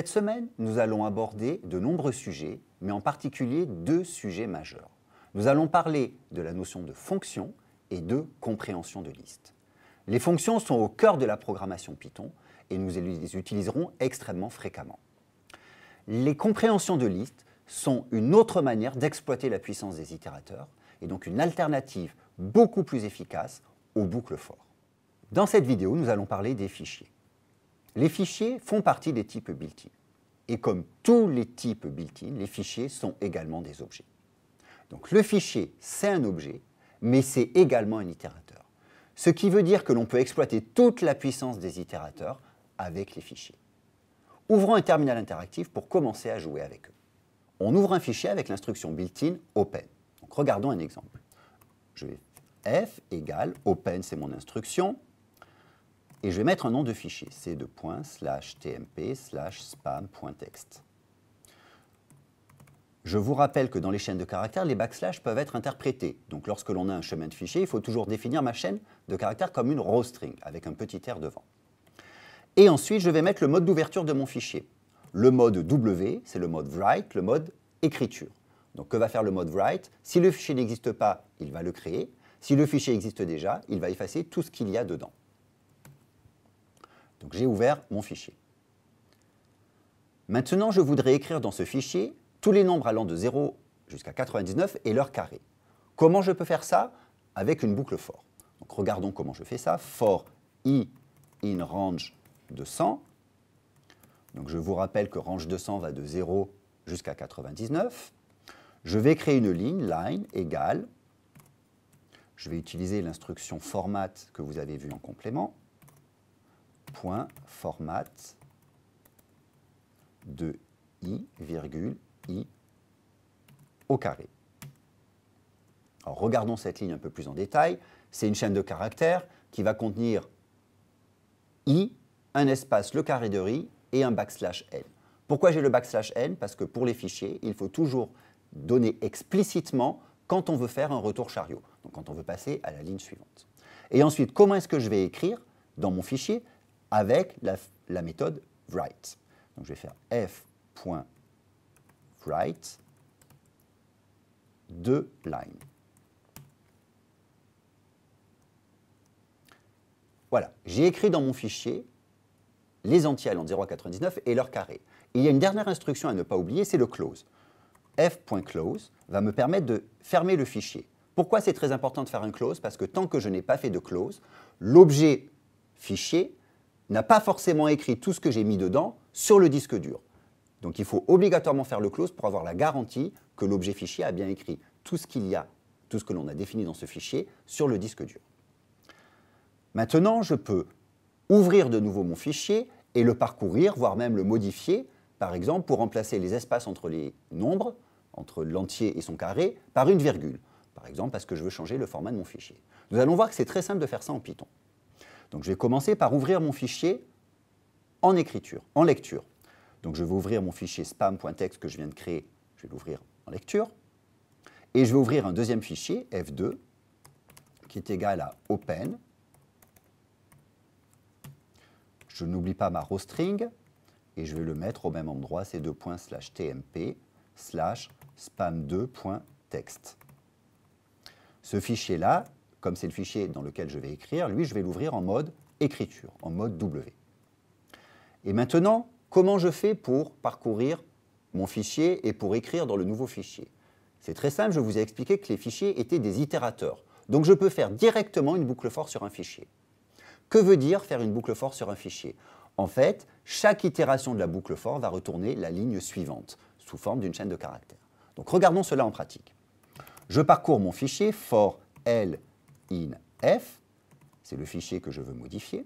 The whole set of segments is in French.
Cette semaine, nous allons aborder de nombreux sujets, mais en particulier deux sujets majeurs. Nous allons parler de la notion de fonction et de compréhension de liste. Les fonctions sont au cœur de la programmation Python et nous les utiliserons extrêmement fréquemment. Les compréhensions de liste sont une autre manière d'exploiter la puissance des itérateurs et donc une alternative beaucoup plus efficace aux boucles fortes. Dans cette vidéo, nous allons parler des fichiers. Les fichiers font partie des types built-in. Et comme tous les types built-in, les fichiers sont également des objets. Donc le fichier, c'est un objet, mais c'est également un itérateur. Ce qui veut dire que l'on peut exploiter toute la puissance des itérateurs avec les fichiers. Ouvrons un terminal interactif pour commencer à jouer avec eux. On ouvre un fichier avec l'instruction built-in open. Donc regardons un exemple. Je vais f égale open, c'est mon instruction, et je vais mettre un nom de fichier, c'est de point slash tmp slash spam.txt. Je vous rappelle que dans les chaînes de caractères, les backslash peuvent être interprétés. Donc lorsque l'on a un chemin de fichier, il faut toujours définir ma chaîne de caractères comme une row string, avec un petit R devant. Et ensuite, je vais mettre le mode d'ouverture de mon fichier. Le mode W, c'est le mode write, le mode écriture. Donc que va faire le mode write Si le fichier n'existe pas, il va le créer. Si le fichier existe déjà, il va effacer tout ce qu'il y a dedans. Donc j'ai ouvert mon fichier. Maintenant, je voudrais écrire dans ce fichier tous les nombres allant de 0 jusqu'à 99 et leur carré. Comment je peux faire ça Avec une boucle for. Donc regardons comment je fais ça. For i in range de 100. Donc je vous rappelle que range 100 va de 0 jusqu'à 99. Je vais créer une ligne, line égale. Je vais utiliser l'instruction format que vous avez vue en complément point format de i, virgule, i au carré. Alors regardons cette ligne un peu plus en détail. C'est une chaîne de caractères qui va contenir i, un espace, le carré de i et un backslash n. Pourquoi j'ai le backslash n Parce que pour les fichiers, il faut toujours donner explicitement quand on veut faire un retour chariot, donc quand on veut passer à la ligne suivante. Et ensuite, comment est-ce que je vais écrire dans mon fichier avec la, méthode write. Donc je vais faire f.write de line. Voilà, j'ai écrit dans mon fichier les entiers allant de 0 à 99 et leur carré. il y a une dernière instruction à ne pas oublier, c'est le close. f.close va me permettre de fermer le fichier. Pourquoi c'est très important de faire un close Parce que tant que je n'ai pas fait de close, l'objet fichier n'a pas forcément écrit tout ce que j'ai mis dedans sur le disque dur. Donc il faut obligatoirement faire le close pour avoir la garantie que l'objet fichier a bien écrit tout ce qu'il y a, tout ce que l'on a défini dans ce fichier sur le disque dur. Maintenant, je peux ouvrir de nouveau mon fichier et le parcourir, voire même le modifier, par exemple pour remplacer les espaces entre les nombres, entre l'entier et son carré, par une virgule, par exemple parce que je veux changer le format de mon fichier. Nous allons voir que c'est très simple de faire ça en Python. Donc je vais commencer par ouvrir mon fichier en écriture, en lecture. Donc je vais ouvrir mon fichier spam.txt que je viens de créer, je vais l'ouvrir en lecture. Et je vais ouvrir un deuxième fichier, F2, qui est égal à open. Je n'oublie pas ma raw string et je vais le mettre au même endroit, c'est deux points tmp slash spam2.text. Ce fichier-là, comme c'est le fichier dans lequel je vais écrire, lui, je vais l'ouvrir en mode écriture, en mode W. Et maintenant, comment je fais pour parcourir mon fichier et pour écrire dans le nouveau fichier C'est très simple, je vous ai expliqué que les fichiers étaient des itérateurs. Donc je peux faire directement une boucle for sur un fichier. Que veut dire faire une boucle for sur un fichier En fait, chaque itération de la boucle for va retourner la ligne suivante, sous forme d'une chaîne de caractères. Donc regardons cela en pratique. Je parcours mon fichier for L in f, c'est le fichier que je veux modifier.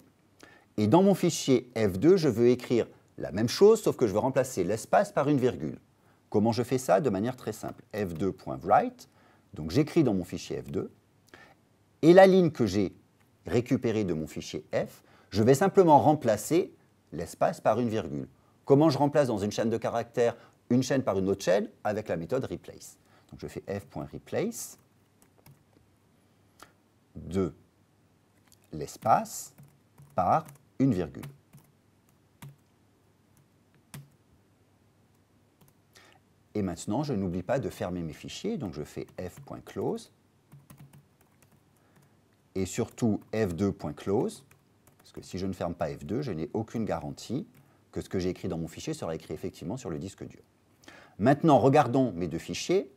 Et dans mon fichier f2, je veux écrire la même chose, sauf que je veux remplacer l'espace par une virgule. Comment je fais ça De manière très simple. f2.write, donc j'écris dans mon fichier f2, et la ligne que j'ai récupérée de mon fichier f, je vais simplement remplacer l'espace par une virgule. Comment je remplace dans une chaîne de caractères une chaîne par une autre chaîne Avec la méthode replace. Donc je fais f.replace, de l'espace par une virgule. Et maintenant, je n'oublie pas de fermer mes fichiers, donc je fais f.close et surtout f2.close, parce que si je ne ferme pas f2, je n'ai aucune garantie que ce que j'ai écrit dans mon fichier sera écrit effectivement sur le disque dur. Maintenant, regardons mes deux fichiers.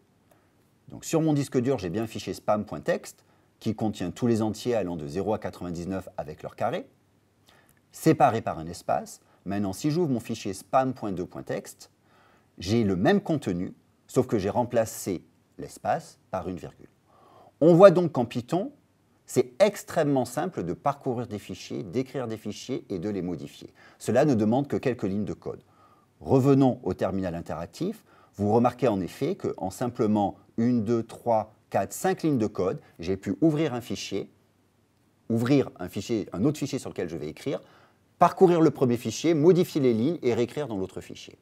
Donc sur mon disque dur, j'ai bien fiché fichier spam.txt, qui contient tous les entiers allant de 0 à 99 avec leur carré, séparés par un espace. Maintenant, si j'ouvre mon fichier spam.2.txt, j'ai le même contenu, sauf que j'ai remplacé l'espace par une virgule. On voit donc qu'en Python, c'est extrêmement simple de parcourir des fichiers, d'écrire des fichiers et de les modifier. Cela ne demande que quelques lignes de code. Revenons au terminal interactif. Vous remarquez en effet qu'en simplement 1, 2, 3, 4, 5 lignes de code, j'ai pu ouvrir un fichier, ouvrir un fichier, un autre fichier sur lequel je vais écrire, parcourir le premier fichier, modifier les lignes et réécrire dans l'autre fichier.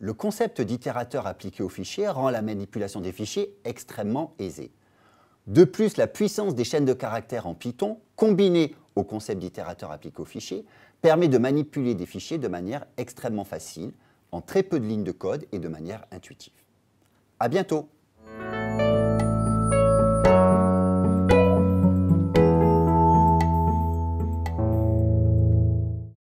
Le concept d'itérateur appliqué au fichier rend la manipulation des fichiers extrêmement aisée. De plus, la puissance des chaînes de caractères en Python, combinée au concept d'itérateur appliqué au fichier, permet de manipuler des fichiers de manière extrêmement facile, en très peu de lignes de code et de manière intuitive. À bientôt